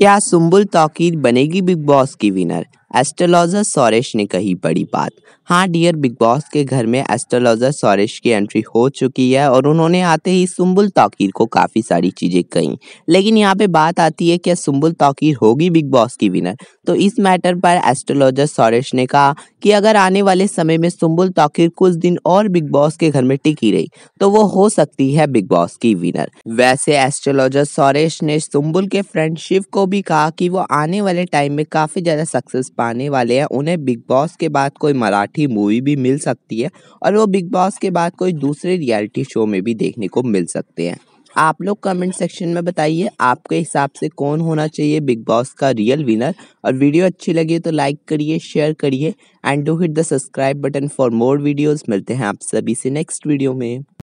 क्या सुम्बुल तौकीर बनेगी Bigg Boss की विनर एस्ट्रोलॉजर सौरेश ने कही बड़ी बात हाँ डियर बिग बॉस के घर में एस्ट्रोलॉजर सौरेश की एंट्री हो चुकी है और उन्होंने आते ही सुम्बुल तौकीर को काफ़ी सारी चीज़ें कहीं लेकिन यहाँ पे बात आती है क्या सुम्बुल तौकीर होगी बिग बॉस की विनर तो इस मैटर पर एस्ट्रोलॉजर सौरेश ने कहा कि अगर आने वाले समय में सुम्बुल तौकीर कुछ दिन और बिग बॉस के घर में टिकी रही तो वो हो सकती है बिग बॉस की विनर वैसे एस्ट्रोलॉजर सौरेश ने सुम्बुल के फ्रेंड शिव को भी कहा कि वो आने वाले टाइम में काफ़ी ज़्यादा सक्सेस पाने वाले हैं उन्हें बिग बॉस के बाद कोई मराठी मूवी भी मिल सकती है और वो बिग बॉस के बाद कोई दूसरे रियलिटी शो में भी देखने को मिल सकते हैं आप लोग कमेंट सेक्शन में बताइए आपके हिसाब से कौन होना चाहिए बिग बॉस का रियल विनर और वीडियो अच्छी लगी तो लाइक करिए शेयर करिए and do hit the subscribe button for more videos मिलते हैं आप सभी से नेक्स्ट वीडियो में